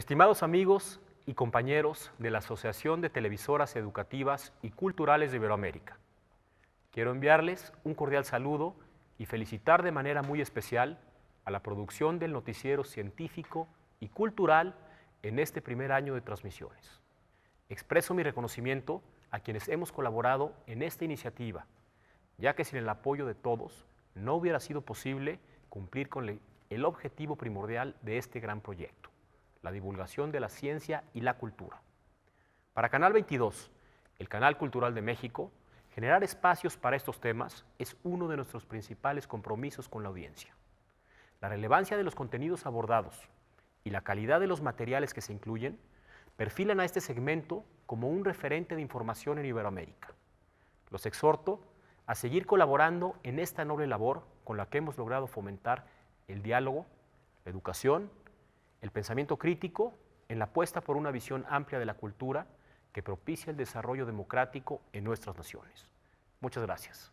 Estimados amigos y compañeros de la Asociación de Televisoras Educativas y Culturales de Iberoamérica, quiero enviarles un cordial saludo y felicitar de manera muy especial a la producción del noticiero científico y cultural en este primer año de transmisiones. Expreso mi reconocimiento a quienes hemos colaborado en esta iniciativa, ya que sin el apoyo de todos no hubiera sido posible cumplir con el objetivo primordial de este gran proyecto la divulgación de la ciencia y la cultura. Para Canal 22, el Canal Cultural de México, generar espacios para estos temas es uno de nuestros principales compromisos con la audiencia. La relevancia de los contenidos abordados y la calidad de los materiales que se incluyen perfilan a este segmento como un referente de información en Iberoamérica. Los exhorto a seguir colaborando en esta noble labor con la que hemos logrado fomentar el diálogo, la educación el pensamiento crítico en la apuesta por una visión amplia de la cultura que propicia el desarrollo democrático en nuestras naciones. Muchas gracias.